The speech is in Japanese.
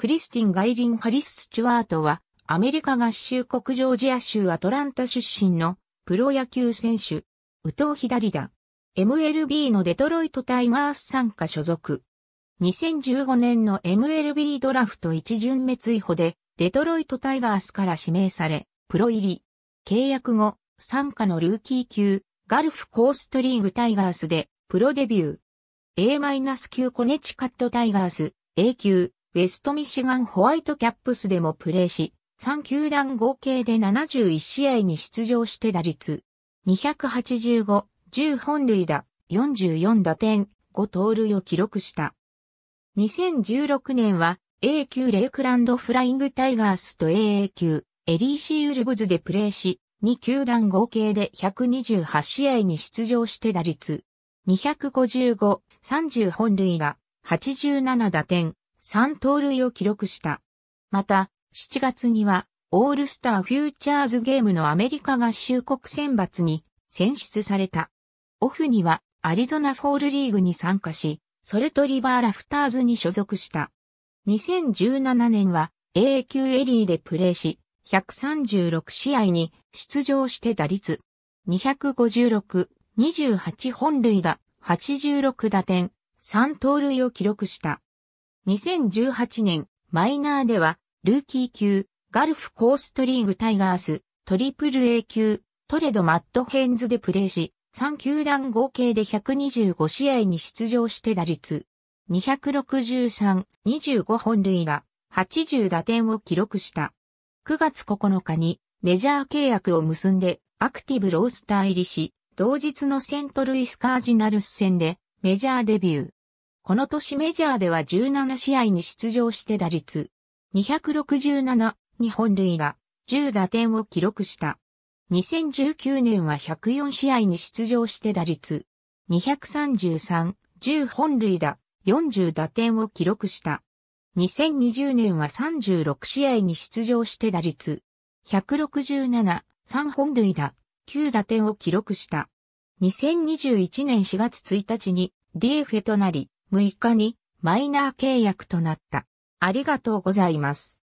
クリスティン・ガイリン・ハリス・スチュワートは、アメリカ合衆国ジョージア州アトランタ出身のプロ野球選手、宇藤左だ。MLB のデトロイトタイガース参加所属。2015年の MLB ドラフト一巡目追捕で、デトロイトタイガースから指名され、プロ入り。契約後、参加のルーキー級、ガルフコーストリーグタイガースで、プロデビュー。A-9 コネチカットタイガース、A 級、ウェストミシガンホワイトキャップスでもプレーし、3球団合計で71試合に出場して打率285、10本塁打、44打点、5盗塁を記録した。2016年は A 級レイクランドフライングタイガースと AA 級エリーシーウルブズでプレーし、2球団合計で128試合に出場して打率255、30本塁打、87打点、3盗塁を記録した。また、7月には、オールスターフューチャーズゲームのアメリカ合衆国選抜に選出された。オフにはアリゾナフォールリーグに参加し、ソルトリバーラフターズに所属した。2017年は A q エリーでプレーし、136試合に出場して打率256、28本塁打、86打点、3盗塁を記録した。2018年、マイナーでは、ルーキー級、ガルフコーストリーグタイガース、トリプル A 級、トレドマットヘンズでプレーし、3球団合計で125試合に出場して打率、263、25本塁打、80打点を記録した。9月9日にメジャー契約を結んでアクティブロースター入りし、同日のセントルイスカージナルス戦でメジャーデビュー。この年メジャーでは17試合に出場して打率267に本塁打10打点を記録した。2019年は104試合に出場して打率233、10本塁打、40打点を記録した。2020年は36試合に出場して打率167、3本塁打、9打点を記録した。2021年4月1日に DF となり、6日にマイナー契約となった。ありがとうございます。